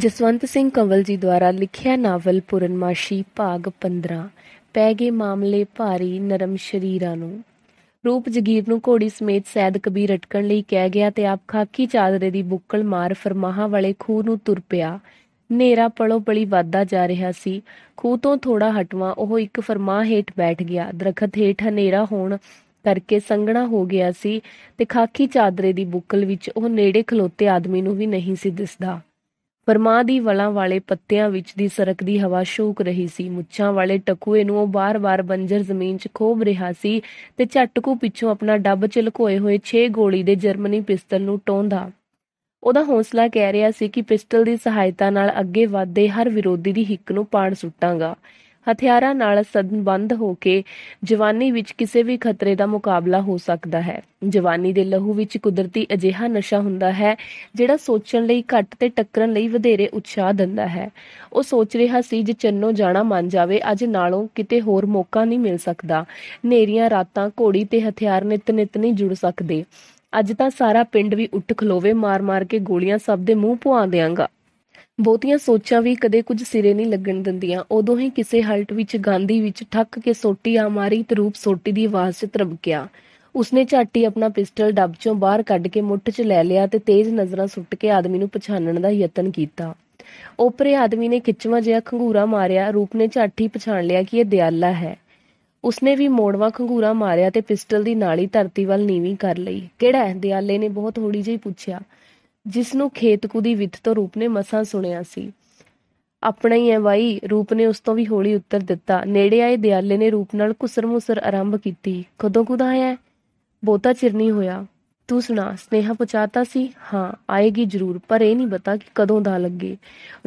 ਜਸਵੰਤ ਸਿੰਘ ਕੰਵਲ ਜੀ ਦੁਆਰਾ ਲਿਖਿਆ ਨਾਵਲ ਪੁਰਨਮਾਸ਼ੀ ਭਾਗ 15 ਪੈ ਗਏ ਮਾਮਲੇ ਭਾਰੀ ਨਰਮ ਸ਼ਰੀਰਾਂ ਨੂੰ ਰੂਪ ਜਗੀਰ ਨੂੰ ਘੋੜੀ ਸਮੇਤ ਸੈਦ ਕਬੀਰ ਅਟਕਣ ਲਈ ਕਹਿ ਗਿਆ ਤੇ ਆਪ ਖਾਕੀ ਚਾਦਰੇ ਦੀ ਬੁੱਕਲ ਮਾਰ ਫਰਮਾਹਾਂ ਵਾਲੇ ਖੂਹ ਨੂੰ ਤੁਰ ਪਿਆ ਨੇਰਾ ਪਲੋ ਪਲੀ ਵਾਦਾ ਜਾ ਰਿਹਾ ਸੀ ਖੂਹ ਤੋਂ ਥੋੜਾ ਹਟਵਾ ਉਹ ਇੱਕ ਫਰਮਾਹ ਹੇਠ ਬੈਠ ਗਿਆ ਦਰਖਤ ਹੇਠ ਹਨੇਰਾ ਹੋਣ ਕਰਕੇ ਸੰਗਣਾ ਹੋ ਗਿਆ ਸੀ ਤੇ ਖਾਕੀ ਚਾਦਰੇ ਦੀ ਬੁੱਕਲ ਵਿੱਚ ਉਹ ਨੇੜੇ ਖਲੋਤੇ ਆਦਮੀ ਨੂੰ ਵੀ ਨਹੀਂ ਸੀ ਦਿਸਦਾ ਮਾਂ ਦੀ ਵਲਾਂ ਵਾਲੇ ਪੱਤਿਆਂ ਵਿੱਚ ਦੀ ਸਰਕਦੀ ਹਵਾ ਸ਼ੂਕ ਰਹੀ ਸੀ ਮੁੱਛਾਂ ਵਾਲੇ ਟਕੂਏ ਨੂੰ ਉਹ ਬਾਰ-ਬਾਰ ਬੰਜਰ ਜ਼ਮੀਨ 'ਚ ਖੋਬ ਰਿਹਾ ਸੀ ਤੇ ਝਟਕੂ ਪਿੱਛੋਂ ਆਪਣਾ ਡੱਬ 'ਚ ਲੁਕੋਏ ਹੋਏ 6 ਗੋਲੀ ਦੇ ਜਰਮਨੀ ਪਿਸਤਲ ਨੂੰ ਟੋਂਦਾ ਉਹਦਾ ਹੌਸਲਾ ਕਹਿ ਰਿਹਾ ਸੀ ਕਿ ਪਿਸਟਲ ਦੀ ਸਹਾਇਤਾ ਨਾਲ ਅੱਗੇ ਵਧਦੇ ਹਰ ਵਿਰੋਧੀ ਦੀ ਹਿੱਕ ਨੂੰ ਪਾੜ ਸੁੱਟਾਂਗਾ ਹਥਿਆਰਾਂ ਨਾਲ ਸੰਬੰਧ ਹੋ ਕੇ ਜਵਾਨੀ ਵਿੱਚ ਕਿਸੇ ਵੀ ਖਤਰੇ ਦਾ ਮੁਕਾਬਲਾ ਹੋ ਸਕਦਾ ਹੈ ਜਵਾਨੀ ਦੇ ਲਹੂ ਵਿੱਚ ਕੁਦਰਤੀ ਅਜਿਹਾ ਨਸ਼ਾ ਹੁੰਦਾ ਹੈ ਜਿਹੜਾ ਸੋਚਣ ਲਈ ਘੱਟ ਤੇ ਟੱਕਰਨ ਲਈ ਵਧੇਰੇ ਉਤਸ਼ਾਹ ਦਿੰਦਾ ਹੈ ਉਹ ਸੋਚ ਰਿਹਾ ਸੀ ਜੇ ਚੰਨੋ ਜਾਣਾ ਮੰਨ ਜਾਵੇ ਅੱਜ ਨਾਲੋਂ ਕਿਤੇ ਹੋਰ ਮੌਕਾ ਨਹੀਂ ਮਿਲ ਸਕਦਾ ਨੇਰੀਆਂ ਰਾਤਾਂ ਘੋੜੀ ਤੇ ਹਥਿਆਰ ਨਿਤ ਨਿਤ ਨਹੀਂ ਜੁੜ ਸਕਦੇ ਅੱਜ ਤਾਂ ਸਾਰਾ ਪਿੰਡ ਵੀ ਉੱਠ ਖਲੋਵੇ ਮਾਰ-ਮਾਰ ਕੇ ਗੋਲੀਆਂ ਸਭ ਦੇ ਮੂੰਹ ਪੁਆ ਦੇਵਾਂਗਾ ਬਹੁਤੀਆਂ ਸੋਚਾਂ ਵੀ ਕਦੇ ਕੁਝ ਸਿਰੇ ਨਹੀਂ ਲੱਗਣ ਦਿੰਦੀਆਂ ਉਦੋਂ ਹੀ ਕਿਸੇ ਹਲਟ ਵਿੱਚ ਗਾਂਧੀ ਵਿੱਚ ਠੱਕ ਕੇ ਸੋਟੀ ਆ ਮਾਰੀ ਤਰੂਪ ਸੋਟੀ ਦੀ ਆਵਾਜ਼ 'ਚ ਤਰਬਕਿਆ ਉਸਨੇ ਝਾਟੀ ਆਪਣਾ ਪਿਸਟਲ ਡੱਬ 'ਚੋਂ ਬਾਹਰ ਕੱਢ ਕੇ ਮੁੱਠ 'ਚ ਲੈ ਲਿਆ ਤੇ ਤੇਜ਼ ਨਜ਼ਰਾਂ ਸੁੱਟ ਕੇ ਆਦਮੀ ਨੂੰ ਪਛਾਣਨ ਦਾ ਯਤਨ ਕੀਤਾ ਉਪਰੇ ਆਦਮੀ ਨੇ ਖਿੱਚਵਾ ਜਿਹਾ ਖੰਗੂਰਾ ਮਾਰਿਆ ਰੂਪ ਨੇ ਝਾਟੀ ਪਛਾਣ ਲਿਆ ਕਿ ਇਹ ਦਿਆਲਾ ਹੈ ਉਸਨੇ ਵੀ ਮੋੜਵਾ ਖੰਗੂਰਾ ਮਾਰਿਆ ਤੇ ਪਿਸਟਲ ਦੀ ਨਾਲੀ ਧਰਤੀ ਵੱਲ ਨੀਵੀਂ ਕਰ ਲਈ ਕਿਹੜਾ ਹੈ ਦਿਆਲੇ ਨੇ ਬਹੁਤ ਥੋੜੀ ਜਿਹੀ ਪੁੱਛਿਆ ਜਿਸ ਨੂੰ ਖੇਤਕੂ ਦੀ ਵਿੱਥ ਤੋਂ ਰੂਪ ਨੇ ਮਸਾਂ ਸੁਣਿਆ ਸੀ ਆਪਣਾ ਹੀ ਹੈ ਬਾਈ ਰੂਪ ਨੇ ਉਸ ਤੋਂ ਵੀ ਹੌਲੀ ਉੱਤਰ ਦਿੱਤਾ ਨੇੜੇ ਆਏ ਦਿਆਲੇ ਨੇ ਰੂਪ ਨਾਲ ਕੁਸਰਮੂਸਰ ਆਰੰਭ ਕੀਤੀ ਕਦੋਂ ਕੁਦਾ ਆਇਆ ਬਹੁਤਾ ਚਿਰ ਨਹੀਂ ਹੋਇਆ ਤੂੰ ਸੁਣਾ ਸਨੇਹਾ ਪਹੁੰਚਾਤਾ ਸੀ ਹਾਂ ਆਏਗੀ ਜ਼ਰੂਰ ਪਰ ਇਹ ਨਹੀਂ ਪਤਾ ਕਿ ਕਦੋਂ ਦਾ ਲੱਗੇ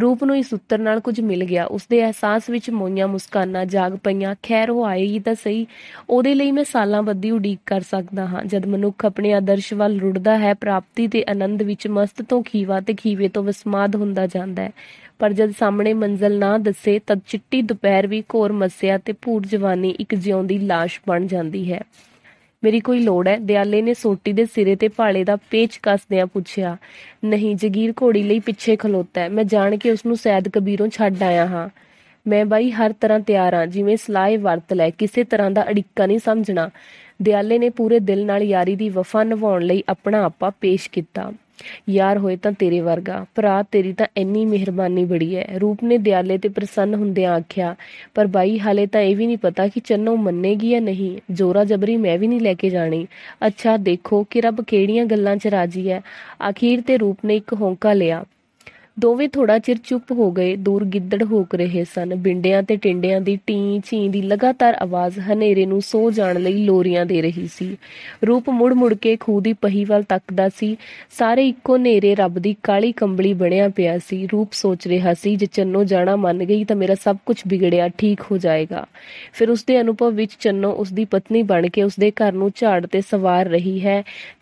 ਰੂਪ ਨੂੰ ਇਸ ਉੱਤਰ ਨਾਲ ਕੁਝ ਮਿਲ ਗਿਆ ਉਸਦੇ ਅਹਿਸਾਸ ਵਿੱਚ ਮੋਈਆਂ ਮੁਸਕਾਨਾਂ ਜਾਗ ਪਈਆਂ ਖੈਰ ਉਹ ਆਏਗੀ ਤਾਂ ਸਹੀ ਉਹਦੇ ਲਈ ਮੈਂ ਸਾਲਾਂ ਬੱਦੀ ਉਡੀਕ ਕਰ ਸਕਦਾ ਹਾਂ ਜਦ ਮਨੁੱਖ ਆਪਣੇ ਆਦਰਸ਼ ਵੱਲ ਰੁੜਦਾ ਹੈ ਪ੍ਰਾਪਤੀ ਤੇ ਆਨੰਦ ਵਿੱਚ ਮਸਤ ਤੋਂ ਖੀਵਾ ਤੇ ਖੀਵੇ ਤੋਂ ਵਿਸਮਾਦ ਹੁੰਦਾ ਜਾਂਦਾ ਹੈ ਪਰ ਜਦ ਸਾਹਮਣੇ ਮੰਜ਼ਲ ਨਾ ਦੱਸੇ ਤਦ ਚਿੱਟੀ ਦੁਪਹਿਰ ਵੀ ਘੋਰ ਮੱਸਿਆ ਤੇ ਪੂਰ ਜਵਾਨੀ ਇੱਕ ਜਿਉਂਦੀ ਲਾਸ਼ ਬਣ ਜਾਂਦੀ ਹੈ ਮੇਰੀ ਕੋਈ ਲੋੜ ਹੈ ਦਿਆਲੇ ਨੇ ਸੋਟੀ ਦੇ ਸਿਰੇ ਤੇ ਭਾਲੇ ਦਾ ਪੇਚ ਕੱਸਦਿਆਂ ਪੁੱਛਿਆ ਨਹੀਂ ਜਗੀਰ ਘੋੜੀ ਲਈ ਪਿੱਛੇ ਖਲੋਤਾ ਹੈ ਮੈਂ ਜਾਣ ਕੇ ਉਸ ਨੂੰ ਸੈਦ ਕਬੀਰੋਂ ਛੱਡ ਆਇਆ ਹਾਂ ਮੈਂ ਬਾਈ ਹਰ ਤਰ੍ਹਾਂ ਤਿਆਰ ਹਾਂ ਜਿਵੇਂ ਸਲਾਹ ਵਰਤ ਲੈ ਕਿਸੇ ਤਰ੍ਹਾਂ ਦਾ ਅੜਿੱਕਾ ਨਹੀਂ ਸਮਝਣਾ ਦਿਆਲੇ ਨੇ ਪੂਰੇ ਦਿਲ ਨਾਲ ਯਾਰੀ ਦੀ ਵਫਾ ਨਿਭਾਉਣ ਲਈ ਆਪਣਾ ਆਪਾ ਪੇਸ਼ ਕੀਤਾ ਯਾਰ ਹੋਏ ਤਾਂ ਤੇਰੇ ਵਰਗਾ ਭਰਾ ਤੇਰੀ ਤਾਂ ਇੰਨੀ ਮਿਹਰਬਾਨੀ ਬੜੀ ਐ ਰੂਪ ਨੇ ਦਿਆਲੇ ਤੇ ਪ੍ਰਸੰਨ ਹੁੰਦਿਆਂ ਆਖਿਆ ਪਰ ਬਾਈ ਹਾਲੇ ਤਾਂ ਇਹ ਵੀ ਨਹੀਂ ਪਤਾ ਕਿ ਚੰਨੋ ਮੰਨੇਗੀ ਜਾਂ ਨਹੀਂ ਜੋਰਾ ਜਬਰੀ ਮੈਂ ਵੀ ਨਹੀਂ ਲੈ ਕੇ ਜਾਣੀ ਅੱਛਾ ਦੇਖੋ ਕਿ ਰੱਬ ਕਿਹੜੀਆਂ ਗੱਲਾਂ 'ਚ ਰਾਜੀ ਐ ਆਖੀਰ ਤੇ ਰੂਪ ਨੇ ਇੱਕ ਹੋਂਕਾ ਲਿਆ ਦੋਵੇਂ ਥੋੜਾ ਚਿਰ ਚੁੱਪ ਹੋ ਗਏ ਦੂਰ ਗਿੱਦੜ ਹੋਕ ਰਹੇ ਸਨ ਬਿੰਡਿਆਂ ਤੇ ਟਿੰਡਿਆਂ ਦੀ ਟੀਂ ਚੀਂ ਦੀ ਲਗਾਤਾਰ ਆਵਾਜ਼ ਹਨੇਰੇ ਨੂੰ ਸੋ ਜਾਣ ਲਈ ਲੋਰੀਆਂ ਦੇ ਰਹੀ ਸੀ ਰੂਪ ਮੁੜ ਮੁੜ ਕੇ ਖੂ ਦੀ ਪਹੀ ਵੱਲ ਤੱਕਦਾ ਸੀ ਸਾਰੇ ਇੱਕੋ ਨੇਰੇ ਰੱਬ ਦੀ ਕਾਲੀ ਕੰਬਲੀ ਬਣਿਆ ਪਿਆ ਸੀ ਰੂਪ ਸੋਚ ਰਿਹਾ ਸੀ ਜੇ ਚੰਨੋ ਜਾਣਾ ਮੰਨ ਗਈ ਤਾਂ ਮੇਰਾ ਸਭ ਕੁਝ ਵਿਗੜਿਆ ਠੀਕ ਹੋ ਜਾਏਗਾ ਫਿਰ ਉਸਦੇ ਅਨੁਭਵ ਵਿੱਚ ਚੰਨੋ ਉਸਦੀ ਪਤਨੀ ਬਣ ਕੇ ਉਸਦੇ ਘਰ ਨੂੰ ਝਾੜ ਤੇ ਸਵਾਰ ਰਹੀ ਹੈ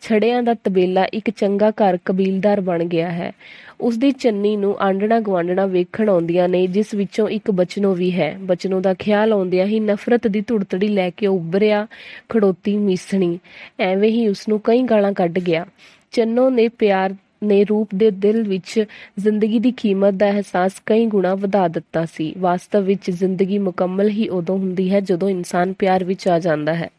ਛੜਿਆਂ ਦਾ ਤਬੇਲਾ ਇੱਕ ਚੰਗਾ ਘਰ ਕਬੀਲਦਾਰ ਬਣ ਗਿਆ ਹੈ ਉਸ ਦੀ ਚੰਨੀ ਨੂੰ ਆਂਡਣਾ ਗਵਾਂਡਣਾ ਵੇਖਣ ਆਉਂਦੀਆਂ ਨੇ ਜਿਸ ਵਿੱਚੋਂ ਇੱਕ ਬਚਨੋ ਵੀ ਹੈ ਬਚਨੋ ਦਾ ਖਿਆਲ ਆਉਂਦਿਆਂ ਹੀ ਨਫ਼ਰਤ ਦੀ ਧੁੜਤੜੀ ਲੈ ਕੇ ਉੱਭਰਿਆ ਖੜੋਤੀ ਮੀਸਣੀ ਐਵੇਂ ਹੀ ਉਸ ਨੂੰ ਕਈ ਗਾਲਾਂ ਕੱਢ ਗਿਆ ਚੰਨੋ ਨੇ ਪਿਆਰ ਨੇ ਰੂਪ ਦੇ ਦਿਲ ਵਿੱਚ ਜ਼ਿੰਦਗੀ ਦੀ ਕੀਮਤ ਦਾ ਅਹਿਸਾਸ ਕਈ ਗੁਣਾ ਵਧਾ ਦਿੱਤਾ ਸੀ ਵਾਸਤਵ ਵਿੱਚ ਜ਼ਿੰਦਗੀ ਮੁਕੰਮਲ ਹੀ ਉਦੋਂ ਹੁੰਦੀ ਹੈ ਜਦੋਂ ਇਨਸਾਨ ਪਿਆਰ ਵਿੱਚ ਆ ਜਾਂਦਾ ਹੈ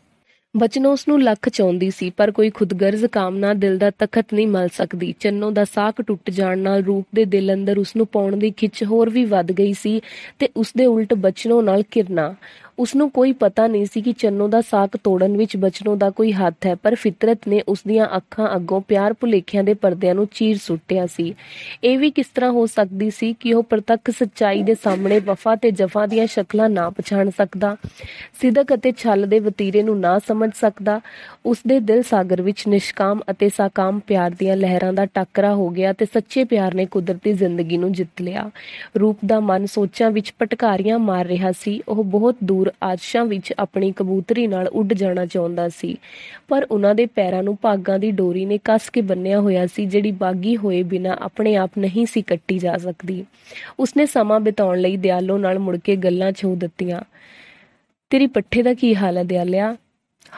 ਬਚਨੋ ਉਸ ਨੂੰ ਲੱਖ ਚਾਹੁੰਦੀ ਸੀ ਪਰ ਕੋਈ ਖੁਦਗਰਜ਼ ਕਾਮਨਾ ਦਿਲ ਦਾ ਤਖਤ ਨਹੀਂ ਮਲ ਸਕਦੀ ਚੰਨੋ ਦਾ ਸਾਖ ਟੁੱਟ ਜਾਣ ਨਾਲ ਰੂਪ ਦੇ ਦਿਲ ਅੰਦਰ ਉਸ ਨੂੰ ਪਾਉਣ ਦੀ ਖਿੱਚ ਹੋਰ ਵੀ ਵੱਧ ਗਈ ਸੀ ਤੇ ਉਸ ਦੇ ਉਲਟ ਬਚਨੋ ਨਾਲ ਕਿਰਨਾ ਉਸ ਨੂੰ ਕੋਈ ਪਤਾ ਨਹੀਂ ਸੀ ਕਿ ਚੰਨੋ ਦਾ ਸਾਕ ਤੋੜਨ ਵਿੱਚ ਬਚਨੋ ਦਾ ਕੋਈ ਹੱਥ ਹੈ ਪਰ ਫਿਤਰਤ ਨੇ ਉਸ ਦੀਆਂ ਅੱਖਾਂ ਅੱਗੋਂ ਪਿਆਰ ਭੁਲੇਖਿਆਂ ਦੇ ਪਰਦਿਆਂ ਨੂੰ ਚੀਰ ਸੁੱਟਿਆ ਸੀ ਇਹ ਵੀ ਕਿਸ ਤਰ੍ਹਾਂ ਹੋ ਸਕਦੀ ਸੀ ਕਿ ਉਹ ਪ੍ਰਤੱਖ ਸੱਚਾਈ ਦੇ ਸਾਹਮਣੇ ਵਫਾ ਤੇ ਜਫਾ ਦੀਆਂ ਸ਼ਕਲਾਂ ਨਾ ਪਛਾਣ ਸਕਦਾ ਸਿਦਕ ਅਤੇ ਛਲ ਦੇ ਵਤੀਰੇ ਨੂੰ ਨਾ ਸਮਝ ਸਕਦਾ ਉਸ ਦੇ ਦਿਲ ਸਾਗਰ ਵਿੱਚ ਨਿਸ਼ਕਾਮ ਅਤੇ ਸਾਕਾਮ ਪਿਆਰ ਦੀਆਂ ਲਹਿਰਾਂ ਦਾ ਟੱਕਰਾ ਹੋ ਗਿਆ ਤੇ ਸੱਚੇ ਪਿਆਰ ਨੇ ਕੁਦਰਤੀ ਜ਼ਿੰਦਗੀ ਨੂੰ ਜਿੱਤ ਲਿਆ ਰੂਪ ਦਾ ਮਨ ਸੋਚਾਂ ਵਿੱਚ ਪਟਕਾਰੀਆਂ ਮਾਰ ਰਿਹਾ ਸੀ ਉਹ ਬਹੁਤ ਦੂਰ ਦੂਰ ਆਦਸ਼ਾਂ ਵਿੱਚ ਆਪਣੀ ਕਬੂਤਰੀ ਨਾਲ ਉੱਡ ਜਾਣਾ ਚਾਹੁੰਦਾ ਸੀ ਪਰ ਉਹਨਾਂ ਦੇ ਪੈਰਾਂ ਨੂੰ ਪਾਗਾਂ ਦੀ ਡੋਰੀ ਨੇ ਕੱਸ ਕੇ ਬੰਨਿਆ ਹੋਇਆ ਸੀ ਜਿਹੜੀ ਬਾਗੀ ਹੋਏ ਬਿਨਾ ਆਪਣੇ ਆਪ ਨਹੀਂ ਸੀ ਕੱਟੀ ਜਾ ਸਕਦੀ ਉਸਨੇ ਸਮਾਂ ਬਿਤਾਉਣ ਲਈ ਦਿਆਲੋ ਨਾਲ ਮੁੜ ਕੇ ਗੱਲਾਂ ਛੋ ਦਿੱਤੀਆਂ ਤੇਰੀ ਪੱਠੇ ਦਾ ਕੀ ਹਾਲ ਹੈ ਦਿਆਲਿਆ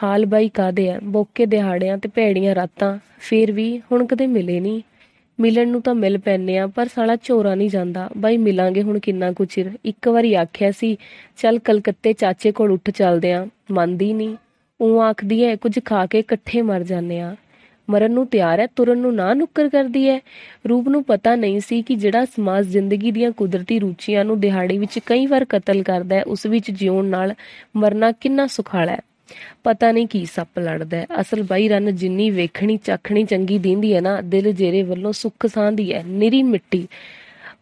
ਹਾਲ ਬਾਈ ਕਾਦੇ ਆ ਬੋਕੇ ਦਿਹਾੜਿਆਂ ਤੇ ਭੇੜੀਆਂ ਰਾਤਾਂ ਫੇਰ ਵੀ ਹੁਣ ਕਦੇ ਮਿਲੇ ਨਹੀਂ ਮਿਲਣ ਨੂੰ ਤਾਂ ਮਿਲ ਪੈਨੇ ਆ ਪਰ ਸਾਲਾ ਚੋਰਾ ਨਹੀਂ ਜਾਂਦਾ ਬਾਈ ਮਿਲਾਂਗੇ ਹੁਣ ਕਿੰਨਾ ਕੁ ਚਿਰ ਇੱਕ ਵਾਰੀ ਆਖਿਆ ਸੀ ਚੱਲ ਕਲਕੱਤੇ ਚਾਚੇ ਕੋਲ ਉੱਠ ਚੱਲਦੇ ਆ ਮੰਨਦੀ ਨਹੀਂ ਉਹ ਆਖਦੀ ਐ ਕੁਝ ਖਾ ਕੇ ਇਕੱਠੇ ਮਰ ਜਾਂਦੇ ਆ ਮਰਨ ਨੂੰ ਤਿਆਰ ਐ ਤੁਰਨ ਨੂੰ ਨਾ ਨੁੱਕਰ ਕਰਦੀ ਐ ਰੂਪ ਨੂੰ ਪਤਾ ਨਹੀਂ ਸੀ ਕਿ ਜਿਹੜਾ ਸਮਾਜ ਜ਼ਿੰਦਗੀ ਦੀਆਂ ਕੁਦਰਤੀ ਰੂਚੀਆਂ ਨੂੰ ਦਿਹਾੜੀ ਵਿੱਚ ਕਈ ਵਾਰ ਕਤਲ ਕਰਦਾ ਉਸ ਵਿੱਚ ਜਿਉਣ ਨਾਲ ਮਰਨਾ ਕਿੰਨਾ ਸੁਖਾਲਾ ਐ ਪਤਾ ਨਹੀਂ ਕੀ ਸੱਪ ਲੜਦਾ ਹੈ ਅਸਲ ਬਾਈ ਰਨ ਜਿੰਨੀ ਵੇਖਣੀ ਚੱਖਣੀ ਚੰਗੀ ਦਿੰਦੀ ਹੈ ਨਾ ਦਿਲ ਜੇਰੇ ਵੱਲੋਂ ਸੁੱਖ ਸਾਂਦੀ ਹੈ ਨਿਰੀ ਮਿੱਟੀ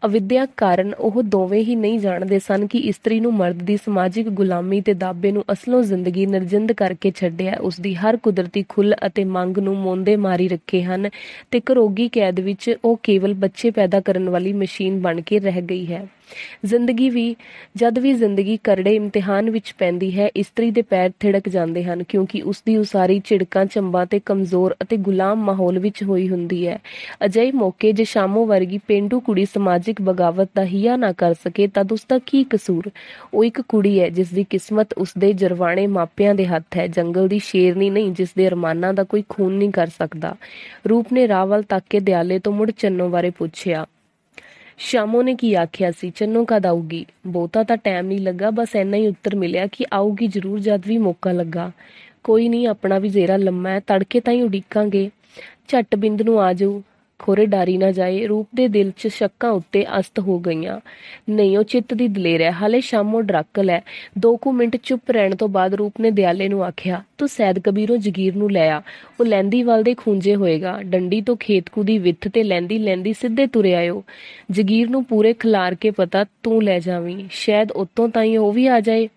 ਅਵਿਦਿਆ ਕਾਰਨ ਉਹ ਦੋਵੇਂ ਹੀ ਨਹੀਂ ਜਾਣਦੇ ਸਨ ਕਿ ਇਸਤਰੀ ਨੂੰ ਮਰਦ ਦੀ ਸਮਾਜਿਕ ਗੁਲਾਮੀ ਤੇ ਦਾਬੇ ਨੂੰ ਅਸਲੋਂ ਜ਼ਿੰਦਗੀ ਨਿਰਜਿੰਦ ਕਰਕੇ ਛੱਡਿਆ ਉਸ ਦੀ ਹਰ ਕੁਦਰਤੀ ਖੁੱਲ ਅਤੇ ਮੰਗ ਨੂੰ ਮੋਂਦੇ ਮਾਰੀ ਰੱਖੇ ਹਨ ਤੇ ਕਰੋਗੀ ਕੈਦ ਵਿੱਚ ਉਹ ਕੇਵਲ ਬੱਚੇ ਪੈਦਾ ਕਰਨ ਵਾਲੀ ਮਸ਼ੀਨ ਬਣ ਕੇ ਰਹਿ ਗਈ ਹੈ ਜ਼ਿੰਦਗੀ ਵੀ ਜਦ ਵੀ ਜ਼ਿੰਦਗੀ ਕਰੜੇ ਇਮਤਿਹਾਨ ਵਿੱਚ ਪੈਂਦੀ ਹੈ ਇਸਤਰੀ ਦੇ ਪੈਰ ਥੜਕ ਜਾਂਦੇ ਹਨ ਕਿਉਂਕਿ ਉਸ ਦੀ ਉਸਾਰੀ ਝਿੜਕਾਂ ਚੰਬਾਂ ਤੇ ਕਮਜ਼ੋਰ ਅਤੇ ਗੁਲਾਮ ਮਾਹੌਲ ਵਿੱਚ ਹੋਈ ਹੁੰਦੀ ਹੈ ਅਜਿਹੇ ਮੌਕੇ ਜੇ ਸ਼ਾਮੋ ਵਰਗੀ ਪਿੰਡੂ ਕੁੜੀ ਸਮਾਜਿਕ ਬਗਾਵਤ ਦਾ ਹਿਆ ਨਾ ਕਰ ਸਕੇ ਤਾਂ ਉਸ ਦਾ ਕੀ ਕਸੂਰ ਉਹ ਇੱਕ ਕੁੜੀ ਹੈ ਜਿਸ ਦੀ ਕਿਸਮਤ ਉਸ ਦੇ ਜਰਵਾਣੇ ਮਾਪਿਆਂ ਦੇ ਹੱਥ ਹੈ ਜੰਗਲ ਦੀ ਸ਼ੇਰਨੀ ਨਹੀਂ ਜਿਸ ਦੇ ਅਰਮਾਨਾਂ ਦਾ ਕੋਈ ਖੂਨ ਨਹੀਂ ਕਰ ਸਕਦਾ ਰੂਪ ਨੇ ਰਾਵਲ ਤੱਕ ਕੇ ਦਿਆਲੇ ਤੋਂ ਮੁੜ ਚੰਨੋ ਬਾਰੇ ਪੁੱਛਿਆ ਸ਼ਾਮੋ ਨੇ ਕੀ ਆਖਿਆ ਸੀ ਚੰਨੋ ਕਦ ਆਊਗੀ ਬਹੁਤਾ ਤਾਂ ਟਾਈਮ ਨਹੀਂ ਲੱਗਾ ਬਸ ਐਨਾ ਹੀ ਉੱਤਰ ਮਿਲਿਆ ਕਿ ਆਊਗੀ ਜ਼ਰੂਰ ਜਦ ਵੀ ਮੌਕਾ ਲੱਗਾ ਕੋਈ ਨਹੀਂ ਆਪਣਾ ਵੀ ਜ਼ੇਰਾ ਲੰਮਾ ਹੈ ਤੜਕੇ ਤਾਂ ਹੀ ਉਡੀਕਾਂਗੇ ਛੱਟ ਬਿੰਦ ਨੂੰ ਆ ਖੋਰੇ ਡਾਰੀ ਨਾ ਜਾਏ ਰੂਪ ਦੇ ਦਿਲ 'ਚ ਸ਼ੱਕਾਂ ਉੱਤੇ ਅਸਤ ਹੋ ਗਈਆਂ ਨਹੀਂ ਉਹ ਚਿੱਤ ਦੀ ਦਲੇਰ ਹੈ ਹਲੇ ਸ਼ਾਮੋਂ ਡਰਕਲ ਹੈ ਦੋ ਕੁ ਮਿੰਟ ਚੁੱਪ ਰਹਿਣ ਤੋਂ ਬਾਅਦ ਰੂਪ ਨੇ ਦਿਆਲੇ ਨੂੰ ਆਖਿਆ ਤੂੰ ਸੈਦ ਕਬੀਰੋਂ ਜਗੀਰ ਨੂੰ ਲੈ ਆ ਉਹ ਲੈਂਦੀ ਵੱਲ ਦੇ ਖੁੰਝੇ ਹੋਏਗਾ ਡੰਡੀ ਤੋਂ ਖੇਤਕੂ ਦੀ ਵਿੱਥ ਤੇ ਲੈਂਦੀ ਲੈਂਦੀ ਸਿੱਧੇ ਤੁਰੇ ਆਇਓ ਜਗੀਰ ਨੂੰ ਪੂਰੇ ਖਿਲਾਰ ਕੇ ਪਤਾ ਤੂੰ ਲੈ ਜਾਵੀਂ ਸ਼ਾਇਦ ਉਤੋਂ ਤਾਈਂ ਉਹ ਵੀ ਆ ਜਾਏ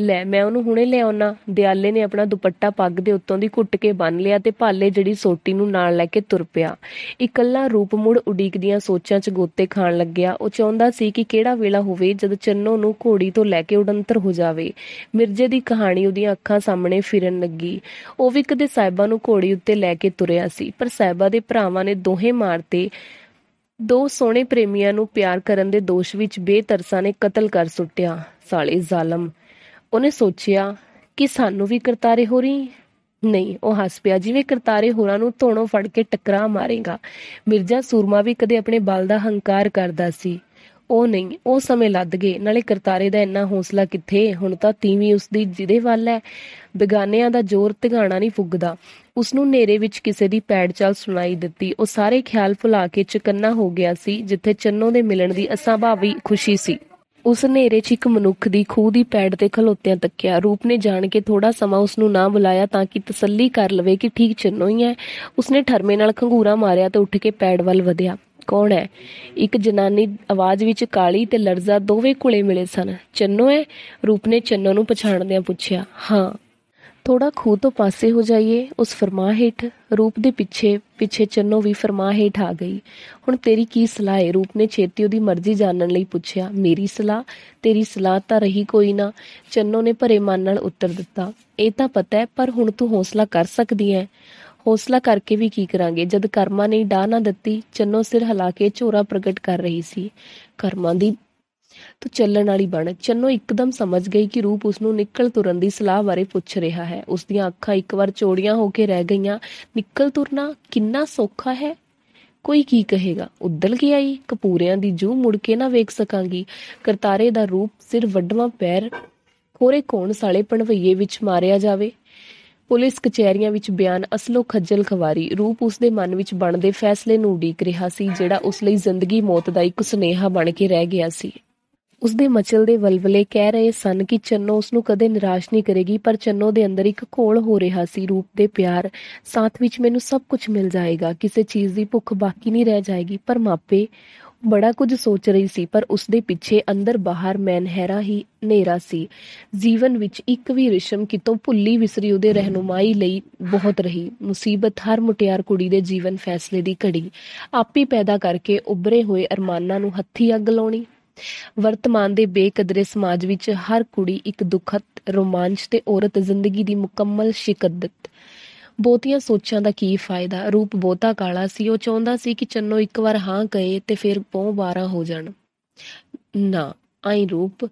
ਲੈ ਮੈਂ ਉਹਨੂੰ ਹੁਣੇ ਲਿਆਉਣਾ ਦਿਆਲੇ ਨੇ ਆਪਣਾ ਦੁਪੱਟਾ ਪੱਗ ਦੇ ਉੱਤੋਂ ਦੀ ਘੁੱਟ ਕੇ ਬੰਨ ਲਿਆ ਤੇ ਭਾਲੇ ਜਿਹੜੀ ਸੋਟੀ ਨੂੰ ਨਾਲ ਲੈ ਕੇ ਤੁਰ ਪਿਆ ਇਕੱਲਾ ਰੂਪ ਮੁੜ ਉਡੀਕਦੀਆਂ ਸੋਚਾਂ 'ਚ ਗੋਤੇ ਖਾਣ ਲੱਗਿਆ ਉਹ ਚਾਹੁੰਦਾ ਸੀ ਕਿ ਕਿਹੜਾ ਵੇਲਾ ਹੋਵੇ ਜਦ ਚੰਨੋ ਨੂੰ ਘੋੜੀ ਤੋਂ ਲੈ ਕੇ ਉਡੰਤਰ ਹੋ ਜਾਵੇ ਮਿਰਜੇ ਦੀ ਕਹਾਣੀ ਉਹਦੀਆਂ ਅੱਖਾਂ ਸਾਹਮਣੇ ਫਿਰਨ ਲੱਗੀ ਉਹ ਵੀ ਕਦੇ ਸਾਇਬਾ ਨੂੰ ਘੋੜੀ ਉੱਤੇ ਲੈ ਕੇ ਤੁਰਿਆ ਸੀ ਪਰ ਸਾਇਬਾ ਦੇ ਭਰਾਵਾਂ ਨੇ ਦੋਹੇ ਮਾਰਤੇ ਦੋ ਸੋਹਣੇ ਪ੍ਰੇਮੀਆਂ ਨੂੰ ਪਿਆਰ ਕਰਨ ਦੇ ਦੋਸ਼ ਵਿੱਚ ਬੇਤਰਸਾ ਨੇ ਕਤਲ ਕਰ ਸੁੱਟਿਆ ਸਾਲੇ ਜ਼ਾਲਮ ਉਹਨੇ ਸੋਚਿਆ ਕਿ ਸਾਨੂੰ ਵੀ ਕਰਤਾਰੇ ਹੋ ਰਹੀ ਨਹੀਂ ਉਹ ਹੱਸ ਪਿਆ ਜਿਵੇਂ ਕਰਤਾਰੇ ਹੋਰਾਂ ਨੂੰ ਧੋਣੋਂ ਫੜ ਕੇ ਟਕਰਾ ਮਾਰੇਗਾ ਮਿਰਜ਼ਾ ਸੂਰਮਾ ਵੀ ਕਦੇ ਆਪਣੇ ਬਲ ਦਾ ਹੰਕਾਰ ਕਰਦਾ ਸੀ ਉਹ ਨਹੀਂ ਉਹ ਸਮੇਂ ਲੱਦ ਗਏ ਨਾਲੇ ਕਰਤਾਰੇ ਦਾ ਇੰਨਾ ਹੌਸਲਾ ਕਿੱਥੇ ਹੁਣ ਤਾਂ ਤੀਵੀਂ ਉਸ ਦੀ ਜਿਹਦੇ ਵੱਲ ਹੈ ਬੇਗਾਨਿਆਂ ਦਾ ਜ਼ੋਰ ਧਗਾਣਾ ਨਹੀਂ ਫੁੱਗਦਾ ਉਸ ਨੂੰ ਨੇਰੇ ਵਿੱਚ ਕਿਸੇ ਦੀ ਪੈੜ ਚਾਲ ਸੁਣਾਈ ਦਿੱਤੀ ਉਹ ਸਾਰੇ ਖਿਆਲ ਭੁਲਾ ਕੇ ਚਕੰਨਾ ਹੋ ਗਿਆ ਸੀ ਜਿੱਥੇ ਚੰਨੋ ਦੇ ਮਿਲਣ ਦੀ ਅਸਾਭਾਵੀ ਖੁਸ਼ੀ ਸੀ ਉਸ ਹਨੇਰੇ 'ਚ ਇੱਕ ਮਨੁੱਖ ਦੀ ਖੂਹ ਦੀ ਪੈੜ ਤੇ ਖਲੋਤਿਆਂ ਤੱਕਿਆ ਰੂਪ ਨੇ ਜਾਣ ਕੇ ਥੋੜਾ ਸਮਾਂ ਉਸ ਨੂੰ ਨਾ ਬੁਲਾਇਆ ਤਾਂ ਕਿ ਤਸੱਲੀ ਕਰ ਲਵੇ ਕਿ ਠੀਕ ਚੰਨੋ ਹੀ ਹੈ ਨੇ ਠਰਮੇ ਨਾਲ ਖੰਗੂਰਾ ਮਾਰਿਆ ਤੇ ਉੱਠ ਕੇ ਪੈੜ ਵੱਲ ਵਧਿਆ ਕੌਣ ਹੈ ਇੱਕ ਜਨਾਨੀ ਆਵਾਜ਼ ਵਿੱਚ ਕਾਲੀ ਤੇ ਲਰਜ਼ਾ ਦੋਵੇਂ ਕੁਲੇ ਮਿਲੇ ਸਨ ਚੰਨੋ ਹੈ ਰੂਪ ਨੇ ਚੰਨੋ ਨੂੰ ਪਛਾਣਦਿਆਂ ਪੁੱਛਿਆ ਹਾਂ ਥੋੜਾ ਖੂਹ ਤੋਂ ਪਾਸੇ ਹੋ ਜਾਈਏ ਉਸ ਫਰਮਾ ਹੇਠ ਰੂਪ ਦੇ ਪਿੱਛੇ ਪਿੱਛੇ ਚੰਨੋ ਵੀ ਫਰਮਾ ਹੇਠ ਆ ਗਈ ਹੁਣ ਤੇਰੀ ਕੀ ਸਲਾਹ ਹੈ ਰੂਪ ਨੇ ਛੇਤੀ ਉਹਦੀ ਮਰਜ਼ੀ ਜਾਣਨ ਲਈ ਪੁੱਛਿਆ ਮੇਰੀ ਸਲਾਹ ਤੇਰੀ ਸਲਾਹ ਤਾਂ ਰਹੀ ਕੋਈ ਨਾ ਚੰਨੋ ਨੇ ਭਰੇ ਮਨ ਨਾਲ ਉੱਤਰ ਦਿੱਤਾ ਇਹ ਤਾਂ ਪਤਾ ਹੈ ਪਰ ਹੁਣ ਤੂੰ ਹੌਸਲਾ ਕਰ ਸਕਦੀ ਹੈ ਹੌਸਲਾ ਕਰਕੇ ਵੀ ਕੀ ਕਰਾਂਗੇ ਜਦ ਕਰਮਾਂ ਨੇ ਡਾ ਨਾ ਦਿੱਤੀ ਚੰਨੋ ਸਿਰ ਹਿਲਾ ਕੇ ਝੋਰਾ ਪ੍ਰਗਟ ਕਰ ਰਹੀ ਸੀ ਕਰਮਾਂ ਦੀ ਤੂੰ ਚੱਲਣ ਵਾਲੀ ਬਣ ਚੰਨੋ ਇੱਕਦਮ ਸਮਝ ਗਈ ਕਿ ਰੂਪ ਉਸ ਨੂੰ ਨਿਕਲ ਤੁਰਨ ਦੀ ਸਲਾਹ ਬਾਰੇ ਪੁੱਛ ਰਿਹਾ ਹੈ ਉਸ ਦੀਆਂ ਅੱਖਾਂ ਇੱਕ ਵਾਰ ਚੋੜੀਆਂ ਹੋ ਕੇ ਰਹਿ ਗਈਆਂ ਨਿਕਲ ਤੁਰਨਾ ਕਿੰਨਾ ਸੌਖਾ ਹੈ ਕੋਈ ਕੀ ਕਹੇਗਾ ਉੱਦਲ ਕੇ ਆਈ ਕਪੂਰਿਆਂ ਦੀ ਜੂ ਮੁੜ ਕੇ ਨਾ ਵੇਖ ਸਕਾਂਗੀ ਕਰਤਾਰੇ ਦਾ ਰੂਪ ਸਿਰ ਵੱਡਵਾ ਪੈਰ ਕੋਰੇ ਕੋਣ ਸਾਲੇ ਪਣਵਈਏ ਵਿੱਚ ਮਾਰਿਆ ਜਾਵੇ ਪੁਲਿਸ ਕਚਹਿਰੀਆਂ ਵਿੱਚ ਬਿਆਨ ਅਸਲੋ ਖੱਜਲ ਖਵਾਰੀ ਰੂਪ ਉਸ ਦੇ ਮਨ ਵਿੱਚ ਬਣਦੇ ਫੈਸਲੇ ਨੂੰ ਉਡੀਕ ਰਿਹਾ ਸੀ ਜਿਹੜਾ ਉਸ ਲਈ ਜ਼ਿੰਦਗੀ ਮੌਤ ਦਾ ਇੱਕ ਸੁਨੇਹਾ ਬਣ ਕੇ ਰਹਿ ਗਿਆ ਸੀ ਉਸਦੇ ਦੇ ਵਲਵਲੇ ਕਹਿ ਰਹੇ ਸਨ ਕਿ ਚੰਨੋ ਉਸ ਨੂੰ ਕਦੇ ਨਿਰਾਸ਼ ਨਹੀਂ ਕਰੇਗੀ ਪਰ ਚੰਨੋ ਦੇ ਅੰਦਰ ਇੱਕ ਘੋਲ ਹੋ ਰਿਹਾ ਸੀ ਰੂਪ ਦੇ ਪਿਆਰ ਸਾਥ ਵਿੱਚ ਮੈਨੂੰ ਸਭ ਕੁਝ ਮਿਲ ਜਾਏਗਾ ਕਿਸੇ ਚੀਜ਼ ਦੀ ਭੁੱਖ ਬਾਕੀ ਨਹੀਂ ਰਹਿ ਜਾਏਗੀ ਪਰ ਮਾਪੇ ਬੜਾ ਕੁਝ ਸੋਚ ਰਹੀ ਸੀ ਪਰ ਉਸ ਦੇ ਪਿੱਛੇ ਅੰਦਰ ਬਾਹਰ ਮੈਨਹਰਾ ਹੀ ਨੇਰਾ ਸੀ ਜੀਵਨ ਵਿੱਚ ਇੱਕ ਵੀ ਰਿਸ਼ਮ ਕਿਤੋਂ ਭੁੱਲੀ ਵਿਸਰੀ ਉਹਦੇ ਰਹਿਨੁਮਾਈ ਲਈ ਬਹੁਤ ਰਹੀ ਮੁਸੀਬਤ ਹਰ ਮੁਟਿਆਰ ਕੁੜੀ ਦੇ ਜੀਵਨ ਫੈਸਲੇ ਦੀ ਘੜੀ ਆਪੀ ਪੈਦਾ ਕਰਕੇ ਉੱਭਰੇ ਹੋਏ ਅਰਮਾਨਾਂ ਨੂੰ ਹੱਥੀ ਅੱਗ ਲਾਉਣੀ ਵਰਤਮਾਨ ਦੇ ਬੇਕਦਰੇ ਸਮਾਜ ਵਿੱਚ ਹਰ ਕੁੜੀ ਇੱਕ ਦੁਖਤ ਰੋਮਾਂਚ ਤੇ ਔਰਤ ਜ਼ਿੰਦਗੀ ਦੀ ਮੁਕੰਮਲ ਸ਼ਿਕਦਤ ਬਹੁਤੀਆਂ ਸੋਚਾਂ ਦਾ ਕੀ ਫਾਇਦਾ ਰੂਪ ਬਹੁਤਾ ਕਾਲਾ ਸੀ ਉਹ ਚਾਹੁੰਦਾ ਸੀ ਕਿ ਚੰਨੋ ਇੱਕ ਵਾਰ ਹਾਂ ਕਹੇ ਤੇ ਫਿਰ ਬਹੁ ਬਾਰਾ ਹੋ ਜਾਣ ਨਾ ਆਈ ਰੂਪ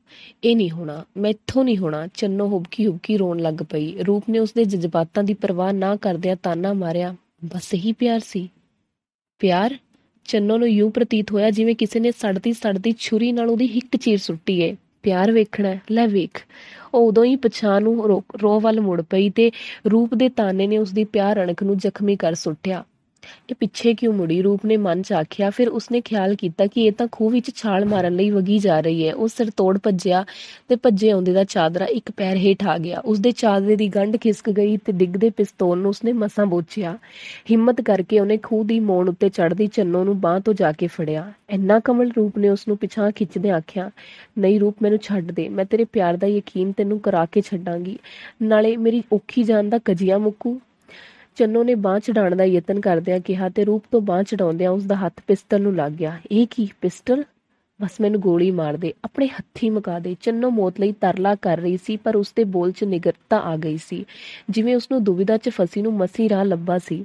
ਇਹ ਨਹੀਂ ਹੋਣਾ ਮੈਥੋਂ ਨਹੀਂ ਹੋਣਾ ਚੰਨੋ ਹੁਬਕੀ ਹੁਬਕੀ ਰੋਣ ਲੱਗ ਪਈ ਰੂਪ ਨੇ ਉਸਦੇ ਜਜ਼ਬਾਤਾਂ ਦੀ ਪਰਵਾਹ ਨਾ ਕਰਦਿਆਂ ਤਾਨਾ ਮਾਰਿਆ ਬਸ ਇਹੀ ਪਿਆਰ ਸੀ ਪਿਆਰ ਚੰਨੋ ਨੂੰ ਯੂੰ ਪ੍ਰਤੀਤ ਹੋਇਆ ਜਿਵੇਂ ਕਿਸੇ ਨੇ ਸੜਦੀ ਸੜਦੀ ਛੁਰੀ ਨਾਲ ਉਹਦੀ ਹਿੱਕ ਚੀਰ ਸੁੱਟੀ ਏ ਪਿਆਰ ਵੇਖਣਾ ਲੈ ਵੇਖ ਉਹ ਉਦੋਂ ਹੀ ਪਛਾਣ ਨੂੰ ਰੋ ਵੱਲ ਮੁੜ ਪਈ ਤੇ ਰੂਪ ਦੇ ਤਾਨੇ ਨੇ ਉਸ ਦੀ ਪਿਆਰ ਅਣਖ ਨੂੰ ਜ਼ਖਮੀ ਕਰ ਸੁੱਟਿਆ ਇਹ ਪਿੱਛੇ ਕਿਉਂ ਮੁੜੀ ਰੂਪ ਨੇ ਮਨ 'ਚ ਆਖਿਆ ਫਿਰ ਉਸਨੇ ਖਿਆਲ ਕੀਤਾ ਕਿ ਇਹ ਤਾਂ ਖੂਹ ਵਿੱਚ ਛਾਲ ਮਾਰਨ ਲਈ ਵਗੀ ਜਾ ਰਹੀ ਹੈ ਉਹ ਤੋੜ ਭੱਜਿਆ ਤੇ ਭੱਜੇ ਆਉਂਦੇ ਦਾ ਚਾਦਰਾ ਇੱਕ ਪੈਰ ਹੇਠ ਆ ਗਿਆ ਉਸਦੇ ਚਾਦਰੇ ਦੀ ਗੰਢ ਖਿਸਕ ਗਈ ਤੇ ਡਿੱਗਦੇ ਪਿਸਤੌਲ ਨੂੰ ਉਸਨੇ ਮਸਾਂ ਬੋਚਿਆ ਹਿੰਮਤ ਕਰਕੇ ਉਹਨੇ ਖੂਹ ਦੀ ਮੋਣ ਉੱਤੇ ਚੜ੍ਹਦੀ ਚੰਨੋ ਨੂੰ ਬਾਹ ਤੋਂ ਜਾ ਕੇ ਫੜਿਆ ਇੰਨਾ ਕਮਲ ਰੂਪ ਨੇ ਉਸਨੂੰ ਪਿਛਾਂ ਖਿੱਚਦੇ ਆਖਿਆ ਨਹੀਂ ਰੂਪ ਮੈਨੂੰ ਛੱਡ ਦੇ ਮੈਂ ਤੇਰੇ ਪਿਆਰ ਦਾ ਯਕੀਨ ਤੈਨੂੰ ਕਰਾ ਕੇ ਛੱਡਾਂਗੀ ਨਾਲੇ ਮੇਰੀ ਔਖੀ ਜਾਨ ਦਾ ਕਜੀਆ ਮੁੱਕੂ ਚੰਨੋ ਨੇ ਬਾਹ ਚੜਾਉਣ ਦਾ ਯਤਨ ਕਰਦਿਆਂ ਕਿਹਾ ਤੇ ਰੂਪ ਤੋਂ ਬਾਹ ਚੜਾਉਂਦਿਆਂ ਉਸ ਦਾ ਹੱਥ ਪਿਸਟਲ ਨੂੰ ਲੱਗ ਗਿਆ ਇਹ ਕੀ ਪਿਸਟਲ ਬਸ ਮੈਨੂੰ ਗੋਲੀ ਮਾਰ ਦੇ ਆਪਣੇ ਹੱਥੀ ਮਕਾ ਦੇ ਚੰਨੋ ਮੌਤ ਲਈ ਤਰਲਾ ਕਰ ਰਹੀ ਸੀ ਪਰ ਉਸ ਦੇ ਬੋਲ 'ਚ ਨਿਗਰਤਾ ਆ ਗਈ ਸੀ ਜਿਵੇਂ ਉਸ ਨੂੰ ਦੁਬਿਧਾ 'ਚ ਫਸੀ ਨੂੰ ਮਸੀ ਰਾਹ ਲੱਭਾ ਸੀ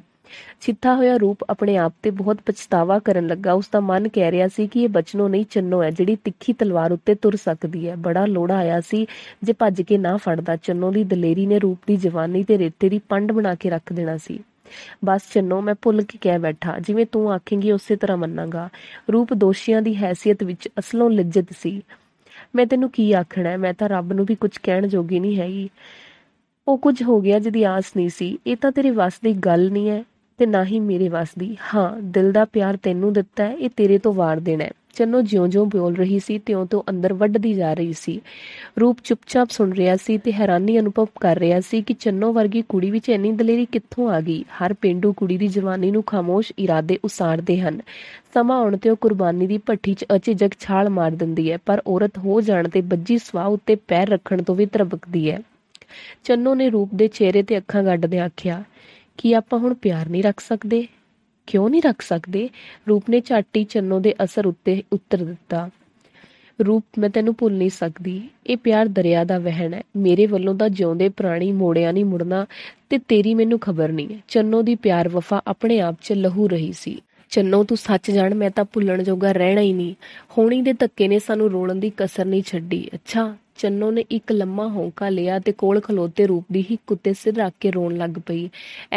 ਛਿੱਥਾ ਹੋਇਆ ਰੂਪ ਆਪਣੇ ਆਪ ਤੇ ਬਹੁਤ ਪਛਤਾਵਾ ਕਰਨ ਲੱਗਾ ਉਸ ਦਾ ਮਨ ਕਹਿ ਰਿਹਾ ਸੀ ਕਿ ਇਹ ਬਚਨੋ ਨਹੀਂ ਚੰਨੋ ਹੈ ਜਿਹੜੀ ਤਿੱਖੀ ਤਲਵਾਰ ਉੱਤੇ ਤੁਰ ਸਕਦੀ ਹੈ ਬੜਾ ਲੋੜਾ ਆਇਆ ਸੀ ਜੇ ਭੱਜ ਕੇ ਨਾ ਫੜਦਾ ਚੰਨੋ ਦੀ ਦਲੇਰੀ ਨੇ ਰੂਪ ਦੀ ਜਵਾਨੀ ਤੇ ਰੇਤੇ ਦੀ ਪੰਡ ਬਣਾ ਕੇ ਰੱਖ ਦੇਣਾ ਸੀ ਬਸ ਚੰਨੋ ਮੈਂ ਭੁੱਲ ਕੇ ਕਹਿ ਬੈਠਾ ਜਿਵੇਂ ਤੂੰ ਆਖੇਂਗੀ ਉਸੇ ਤਰ੍ਹਾਂ ਮੰਨਾਂਗਾ ਰੂਪ ਦੋਸ਼ੀਆਂ ਦੀ ਹੈਸੀਅਤ ਵਿੱਚ ਅਸਲੋਂ ਲਿੱਜਤ ਸੀ ਮੈਂ ਤੈਨੂੰ ਕੀ ਆਖਣਾ ਮੈਂ ਤਾਂ ਰੱਬ ਨੂੰ ਵੀ ਕੁਝ ਕਹਿਣ ਜੋਗੀ ਨਹੀਂ ਹੈਗੀ ਉਹ ਕੁਝ ਹੋ ਗਿਆ ਜਿਹਦੀ ਆਸ ਨਹੀਂ ਸੀ ਇਹ ਤਾਂ ਤੇਰੇ ਵੱਸ ਦੀ ਗੱਲ ਨਹੀਂ ਹੈ ਤੇ ਨਾ ਹੀ ਮੇਰੇ ਵਾਸ ਦੀ ਹਾਂ ਦਿਲ ਦਾ ਪਿਆਰ ਤੈਨੂੰ ਦਿੱਤਾ ਹੈ ਇਹ ਤੇਰੇ ਤੋਂ ਵਾਰ ਦੇਣਾ ਹੈ ਚੰਨੋ ਜਿਉਂ-ਜਿਉਂ ਬੋਲ ਰਹੀ ਸੀ ਤਿਉਂ ਤੋਂ ਅੰਦਰ ਵੱਢਦੀ ਜਾ ਰਹੀ ਸੀ ਰੂਪ ਚੁੱਪਚਾਪ ਸੁਣ ਰਿਹਾ ਸੀ ਤੇ ਹੈਰਾਨੀ ਅਨੁਭਵ ਕਰ ਰਿਹਾ ਸੀ ਕਿ ਚੰਨੋ ਵਰਗੀ ਕੁੜੀ ਵਿੱਚ ਇੰਨੀ ਦਲੇਰੀ ਕਿੱਥੋਂ ਆ ਗਈ ਹਰ ਪਿੰਡੂ ਕੁੜੀ ਦੀ ਜਵਾਨੀ ਨੂੰ ਖਾਮੋਸ਼ ਇਰਾਦੇ ਉਸਾਰਦੇ ਹਨ ਸਮਾਂ ਆਉਣ ਤੇ ਉਹ ਕੁਰਬਾਨੀ ਦੀ ਭੱਠੀ 'ਚ ਅਚੇਜਕ ਛਾਲ ਮਾਰ ਦਿੰਦੀ ਹੈ ਪਰ ਔਰਤ ਹੋ ਜਾਣ ਤੇ ਬੱਜੀ ਸਵਾਹ ਉੱਤੇ ਪੈਰ ਰੱਖਣ ਤੋਂ ਵੀ ਤਰਬਕਦੀ ਹੈ ਚੰਨੋ ਨੇ ਰੂਪ ਦੇ ਚਿਹਰੇ ਤੇ ਅੱਖਾਂ ਗੱਡਦੇ ਆਖਿਆ ਕਿ ਆਪਾਂ ਹੁਣ ਪਿਆਰ ਨਹੀਂ ਰੱਖ ਸਕਦੇ ਕਿਉਂ ਨਹੀਂ ਰੱਖ ਸਕਦੇ ਰੂਪ ਨੇ ਝਾਟੀ ਚੰਨੋ ਦੇ ਅਸਰ ਉੱਤੇ ਉੱਤਰ ਦਿੱਤਾ ਰੂਪ ਮੈਂ ਤੈਨੂੰ ਭੁੱਲ ਨਹੀਂ ਸਕਦੀ ਇਹ ਪਿਆਰ ਦਰਿਆ ਦਾ ਵਹਿਣ ਹੈ ਮੇਰੇ ਵੱਲੋਂ ਤਾਂ ਜਿਉਂਦੇ ਪ੍ਰਾਣੀ ਮੋੜਿਆ ਨਹੀਂ ਮੁੜਨਾ ਤੇ ਤੇਰੀ ਮੈਨੂੰ ਖਬਰ ਨਹੀਂ ਹੈ ਚੰਨੋ ਦੀ ਪਿਆਰ ਵਫਾ ਆਪਣੇ ਆਪ 'ਚ ਲਹੂ ਰਹੀ ਸੀ ਚੰਨੋ ਤੂੰ ਸੱਚ ਜਾਣ ਮੈਂ ਤਾਂ ਭੁੱਲਣ ਜੋਗਾ ਰਹਿਣਾ ਹੀ ਨਹੀਂ ਹੋਣੀ ਦੇ ਧੱਕੇ ਨੇ ਸਾਨੂੰ ਰੋਲਣ ਦੀ ਕਸਰ ਨਹੀਂ ਛੱਡੀ ਅੱਛਾ ਚੰਨੋ ਨੇ ਇੱਕ ਲੰਮਾ ਹੌਂਕਾ ਲਿਆ ਤੇ ਕੋਲ ਖਲੋਤੇ ਰੂਪ ਦੀ ਹੀ ਕੁੱਤੇ ਸਿਰ ਰੱਖ ਕੇ ਰੋਣ ਲੱਗ ਪਈ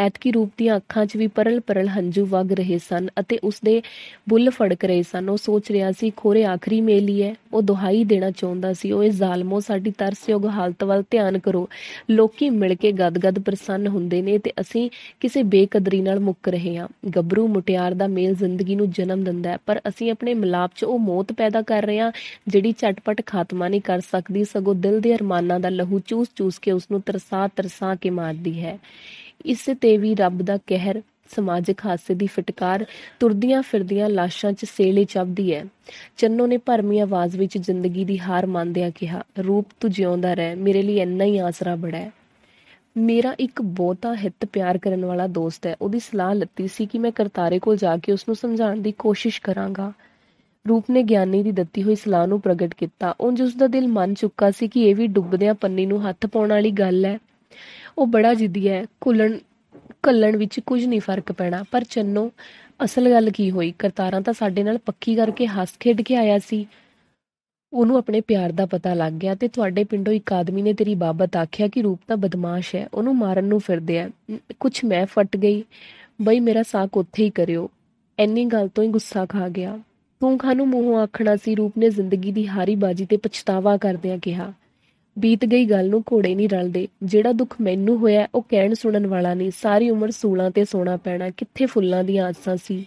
ਐਤਕੀ ਰੂਪ ਦੀਆਂ ਅੱਖਾਂ 'ਚ ਵੀ ਪਰਲ-ਪਰਲ ਹੰਝੂ ਵਗ ਰਹੇ ਸਨ ਅਤੇ ਉਸਦੇ ਬੁੱਲ ਫੜਕ ਰਹੇ ਸਨ ਉਹ ਸੋਚ ਰਿਹਾ ਸੀ ਖੋਰੇ ਆਖਰੀ ਮੇਲੀ ਹੈ ਉਹ ਦੁਹਾਈ ਦੇਣਾ ਚਾਹੁੰਦਾ ਸੀ ਓਏ ਜ਼ਾਲਮੋ ਸਾਡੀ ਤਰਸਯੋਗ ਹਾਲਤ ਵੱਲ ਧਿਆਨ ਕਰੋ ਲੋਕੀ ਮਿਲ ਕੇ ਗਦਗਦ ਪ੍ਰਸੰਨ ਹੁੰਦੇ ਨੇ ਤੇ ਅਸੀਂ ਕਿਸੇ ਬੇਕਦਰੀ ਨਾਲ ਮੁੱਕ ਰਹੇ ਹਾਂ ਗੱਭਰੂ ਮੁਟਿਆਰ ਦਾ ਮੇਲ ਜ਼ਿੰਦਗੀ ਨੂੰ ਜਨਮ ਦਿੰਦਾ ਹੈ ਪਰ ਅਸੀਂ ਆਪਣੇ ਮਿਲਾਪ 'ਚ ਉਹ ਮੌਤ ਪੈਦਾ ਕਰ ਰਹੇ ਹਾਂ ਜਿਹੜੀ ਝਟਪਟ ਖਾਤਮਾ ਨਹੀਂ ਕਰ ਸਕਦੀ ਸਗੋਂ ਦਿਲ ਦੇ ਅਰਮਾਨਾਂ ਦਾ ਲਹੂ ਚੂਸ-ਚੂਸ ਕੇ ਉਸ ਨੂੰ ਤਰਸਾ-ਤਰਸਾ ਕੇ ਮਾਰਦੀ ਹੈ ਇਸ ਤੇ ਵੀ ਰੱਬ ਦਾ ਕਹਿਰ ਸਮਾਜਿਕ ਹਾਸੇ ਦੀ ਫਟਕਾਰ ਤੁਰਦੀਆਂ ਫਿਰਦੀਆਂ ਲਾਸ਼ਾਂ 'ਚ ਸੇਲੇ ਚੱਬਦੀ ਹੈ ਚੰਨੋ ਨੇ ਭਰਮੀ ਆਵਾਜ਼ ਵਿੱਚ ਜ਼ਿੰਦਗੀ ਦੀ ਹਾਰ ਮੰਨਦਿਆਂ ਕਿਹਾ ਰੂਪ ਤੂੰ ਜਿਉਂਦਾ ਰਹਿ ਮੇਰੇ ਲਈ ਇੰਨਾ ਹੀ ਆਸਰਾ ਬੜਾ ਹੈ ਮੇਰਾ ਇੱਕ ਬਹੁਤਾ ਹਿੱਤ ਪਿਆਰ ਕਰਨ ਵਾਲਾ ਦੋਸਤ ਹੈ ਉਹਦੀ ਸਲਾਹ ਲੱਤੀ ਸੀ ਕਿ ਮੈਂ ਕਰਤਾਰੇ ਕੋਲ ਜਾ ਕੇ ਉਸ ਨੂੰ ਸਮਝਾਉਣ ਦੀ ਕੋਸ਼ਿਸ਼ ਕਰਾਂਗਾ ਰੂਪ ਨੇ ਗਿਆਨੀ ਦੀ ਦਿੱਤੀ ਹੋਈ ਸਲਾਹ ਨੂੰ ਪ੍ਰਗਟ ਕੀਤਾ ਉਂਝ ਉਸ ਦਾ ਦਿਲ ਮੰਨ ਚੁੱਕਾ ਸੀ ਕਿ ਇਹ ਵੀ ਡੁੱਬਦਿਆਂ ਪੰਨੀ ਨੂੰ ਹੱਥ ਪਾਉਣ ਵਾਲੀ ਗੱਲ ਹੈ ਉਹ ਬੜਾ ਜਿੱਦੀ ਹੈ ਕੁਲਣ ਕੱਲਣ ਵਿੱਚ ਕੁਝ ਨਹੀਂ ਫਰਕ ਪੈਣਾ ਪਰ ਚੰਨੋ ਅਸਲ ਗੱਲ ਕੀ ਹੋਈ ਕਰਤਾਰਾਂ ਤਾਂ ਸਾਡੇ ਨਾਲ ਪੱਕੀ ਕਰਕੇ ਹੱਸ ਖੇਡ ਕੇ ਆਇਆ ਸੀ ਉਹਨੂੰ ਆਪਣੇ ਪਿਆਰ ਦਾ ਪਤਾ ਲੱਗ ਗਿਆ ਤੇ ਤੁਹਾਡੇ ਪਿੰਡੋਂ ਇੱਕ ਆਦਮੀ ਨੇ ਤੇਰੀ ਬਾਬਤ ਆਖਿਆ ਕਿ ਰੂਪ ਤਾਂ ਬਦਮਾਸ਼ ਹੈ ਉਹਨੂੰ ਮਾਰਨ ਨੂੰ ਫਿਰਦੇ ਆ ਕੁਝ ਮੈਂ ਫਟ ਗਈ ਬਈ ਮੇਰਾ ਸਾਕ ਉੱਥੇ ਹੀ ਕਰਿਓ ਐਨੀ ਗੱਲ ਤੋਂ ਹੀ ਗੁੱਸਾ ਖਾ ਗਿਆ ਤੂੰ ਖਾਨੂੰ ਮੂੰਹੋਂ ਆਖਣਾ ਸੀ ਰੂਪ ਨੇ ਜ਼ਿੰਦਗੀ ਦੀ ਹਾਰੀ ਬਾਜੀ ਤੇ ਪਛਤਾਵਾ ਕਰਦਿਆਂ ਕਿਹਾ ਬੀਤ ਗਈ ਗੱਲ ਨੂੰ ਘੋੜੇ ਨਹੀਂ ਰਲਦੇ ਜਿਹੜਾ ਦੁੱਖ ਮੈਨੂੰ ਹੋਇਆ ਉਹ ਕਹਿਣ ਸੁਣਨ ਵਾਲਾ ਨਹੀਂ ਸਾਰੀ ਉਮਰ ਸੂਲਾਂ ਤੇ ਸੋਣਾ ਪੈਣਾ ਕਿੱਥੇ ਫੁੱਲਾਂ ਦੀਆਂ ਆਸਾਂ ਸੀ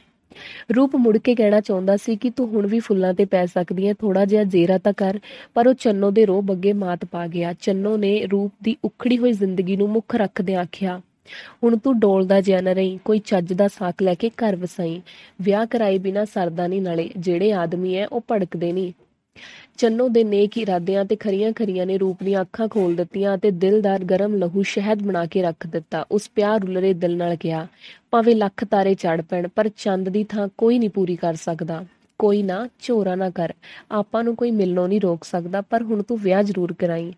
ਰੂਪ ਮੁੜ ਕੇ ਕਹਿਣਾ ਚਾਹੁੰਦਾ ਸੀ ਕਿ ਤੂੰ ਹੁਣ ਵੀ ਫੁੱਲਾਂ ਤੇ ਪੈ ਸਕਦੀ ਹੈ ਥੋੜਾ ਜਿਹਾ ਜ਼ੇਰਾ ਤਾਂ ਕਰ ਪਰ ਉਹ ਚੰਨੋ ਦੇ ਰੋਹ ਬੱਗੇ ਮਾਤ ਪਾ ਗਿਆ ਚੰਨੋ ਨੇ ਰੂਪ ਦੀ ਉਖੜੀ ਹੋਈ ਜ਼ਿੰਦਗੀ ਨੂੰ ਮੁੱਖ ਰੱਖਦੇ ਆਖਿਆ ਹੁਣ ਤੂੰ ਡੋਲਦਾ ਜਿਆ ਨਾ ਰਹੀ ਕੋਈ ਚੱਜ ਦਾ ਸਾਕ ਲੈ ਕੇ ਘਰ ਵਸਾਈ ਵਿਆਹ ਕਰਾਏ ਬਿਨਾ ਸਰਦਾ ਨਹੀਂ ਨਾਲੇ ਜਿਹੜੇ ਆਦਮੀ ਐ ਉਹ ਭੜਕਦੇ ਨਹੀਂ ਚੰਨੋ ਦੇ ਨੇਕ ਇਰਾਦਿਆਂ ਤੇ ਖਰੀਆਂ-ਖਰੀਆਂ ਨੇ ਰੂਪ ਦੀਆਂ ਅੱਖਾਂ ਖੋਲ ਦਿੱਤੀਆਂ ਤੇ ਦਿਲਦਾਰ ਗਰਮ ਲਹੂ ਸ਼ਹਿਦ ਬਣਾ ਕੇ ਰੱਖ ਦਿੱਤਾ ਉਸ ਪਿਆਰ ਰੁਲਰੇ ਦਿਲ ਨਾਲ ਗਿਆ ਭਾਵੇਂ ਲੱਖ ਤਾਰੇ ਚੜ ਪੈਣ ਪਰ ਚੰਦ ਦੀ ਥਾਂ ਕੋਈ ਨਹੀਂ ਪੂਰੀ ਕਰ ਸਕਦਾ ਕੋਈ ਨਾ ਚੋਰਾ ਨਾ ਕਰ ਆਪਾਂ ਨੂੰ ਕੋਈ ਮਿਲਣੋਂ ਨਹੀਂ ਰੋਕ ਸਕਦਾ ਪਰ ਹੁਣ ਤੂੰ ਵਿਆਹ ਜ਼ਰੂਰ ਕਰਾਈ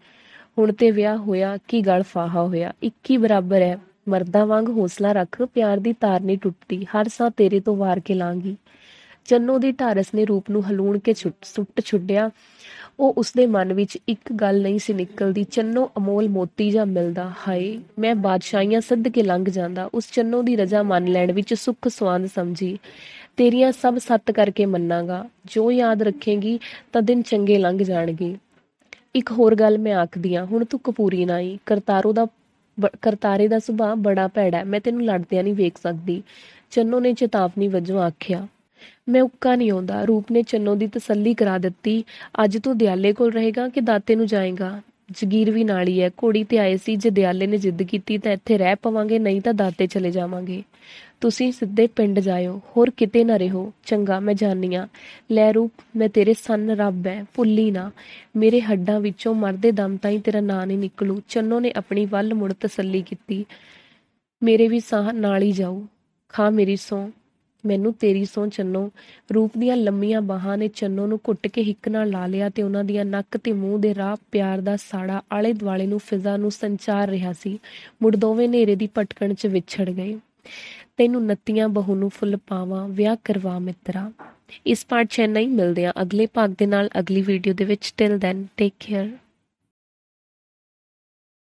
ਹੁਣ ਤੇ ਵਿਆਹ ਹੋਇਆ ਕੀ ਗਲ ਫਾਹਾ ਹੋਇਆ ਇੱਕੀ ਬਰਾਬਰ ਹੈ ਮਰਦਾਂ ਵਾਂਗ ਹੌਸਲਾ ਰੱਖ ਪਿਆਰ ਦੀ ਤਾਰ ਨਹੀਂ ਟੁੱਟਦੀ ਹਰ ਸਾਹ ਤੇਰੇ ਤੋਂ ਵਾਰ ਕੇ ਲਾਂਗੀ ਚੰਨੋ ਦੀ ਢਾਰਸ ਨੇ ਰੂਪ ਨੂੰ ਹਲੂਣ ਕੇ ਸੁੱਟ ਛੁੱਡਿਆ ਉਹ ਉਸਦੇ ਮਨ ਵਿੱਚ ਇੱਕ ਗੱਲ ਨਹੀਂ ਸੀ ਨਿਕਲਦੀ ਚੰਨੋ ਅਮੋਲ ਮੋਤੀ ਜਾਂ ਮਿਲਦਾ ਹਾਏ ਮੈਂ ਬਾਦਸ਼ਾਹੀਆਂ ਸੱਦ ਕੇ ਲੰਘ ਜਾਂਦਾ ਉਸ ਚੰਨੋ ਦੀ ਰਜ਼ਾ ਮੰਨ ਲੈਣ ਵਿੱਚ ਸੁੱਖ ਸਵਾਦ ਸਮਝੀ ਤੇਰੀਆਂ ਸਭ ਸੱਤ ਕਰਕੇ ਮੰਨਾਂਗਾ ਜੋ ਯਾਦ ਰੱਖੇਗੀ ਤਾਂ ਦਿਨ ਚੰਗੇ ਲੰਘ ਜਾਣਗੇ ਇੱਕ ਹੋਰ ਗੱਲ ਮੈਂ ਆਖਦੀ ਆ ਹੁਣ ਤੂੰ ਕਪੂਰੀ ਨਾ ਕਰਤਾਰੋ ਦਾ ਕਰਤਾਰੇ ਦਾ ਸੁਭਾਅ ਬੜਾ ਭੈੜਾ ਮੈਂ ਤੈਨੂੰ ਲੜਦਿਆਂ ਨਹੀਂ ਵੇਖ ਸਕਦੀ ਚੰਨੋ ਨੇ ਚੇਤਾਵਨੀ ਵਜੋਂ ਆਖਿਆ ਮੈਂ ਉੱਕਾ ਨਹੀਂ ਆਉਂਦਾ ਰੂਪ ਨੇ ਚੰਨੋ ਦੀ ਤਸੱਲੀ ਕਰਾ ਦਿੱਤੀ ਅੱਜ ਤੂੰ ਦਿਆਲੇ ਕੋਲ ਰਹੇਗਾ ਕਿ ਦਾਤੇ ਨੂੰ ਜਾਏਗਾ ਜਗੀਰ ਵੀ ਨਾਲ ਹੀ ਹੈ ਕੋੜੀ ਤੇ ਆਏ ਸੀ ਜੇ ਦਿਆਲੇ ਨੇ ਜਿੱਦ ਕੀਤੀ ਤਾਂ ਇੱਥੇ ਰਹਿ ਪਵਾਂਗੇ ਨਹੀਂ ਤਾਂ ਦਾਤੇ ਚਲੇ ਜਾਵਾਂਗੇ ਤੁਸੀਂ ਸਿੱਧੇ ਪਿੰਡ ਜਾਇਓ ਹੋਰ ਕਿਤੇ ਨਾ ਰਹੋ ਚੰਗਾ ਮੈਂ ਜਾਨੀਆਂ ਲੈ ਰੂਪ ਮੈਂ ਤੇਰੇ ਸੰਨ ਰੱਬ ਐ ਭੁੱਲੀ ਨਾ ਮੇਰੇ ਹੱਡਾਂ ਵਿੱਚੋਂ ਮਰਦੇ ਦਮ ਤਾਈਂ ਤੇਰਾ ਨਾਂ ਨਹੀਂ ਨਿਕਲੂ ਚੰਨੋ ਨੇ ਆਪਣੀ ਵੱਲ ਮੁੜ ਤਸੱਲੀ ਕੀਤੀ ਮੇਰੇ ਵੀ ਸਾਹ ਨਾਲ ਹੀ ਜਾਓ ਖਾ ਮੇਰੀ ਸੌ ਮੈਨੂੰ ਤੇਰੀ ਸੌ ਚੰਨੋ ਰੂਪ ਦੀਆਂ ਲੰਮੀਆਂ ਬਾਹਾਂ ਨੇ ਚੰਨੋ ਨੂੰ ਘੁੱਟ ਕੇ ਹਿੱਕ ਨਾਲ ਲਾ ਲਿਆ ਤੇ ਉਹਨਾਂ ਦੀਆਂ ਨੱਕ ਤੇ ਮੂੰਹ ਦੇ ਰਾਹ ਪਿਆਰ ਦਾ ਸਾੜਾ ਆਲੇ ਦੁਆਲੇ ਨੂੰ ਫਿਜ਼ਾ ਨੂੰ ਸੰਚਾਰ ਰਿਹਾ ਸੀ ਮੁੜ ਦੋਵੇਂ ਨੇਰੇ ਦੀ ਪਟਕਣ 'ਚ ਵਿਛੜ ਗਏ ਤੈਨੂੰ ਨੱਤੀਆਂ ਬਹੂ ਨੂੰ ਫੁੱਲ ਪਾਵਾਂ ਵਿਆਹ ਕਰਵਾ ਮਿੱਤਰਾ ਇਸ ਪਾਰਟ ਨਹੀਂ ਮਿਲਦੇ ਆ ਅਗਲੇ ਭਾਗ ਦੇ ਨਾਲ ਅਗਲੀ ਵੀਡੀਓ ਦੇ ਵਿੱਚ ਟਿਲ ਦੈਨ ਟੇਕ ਕੇਅਰ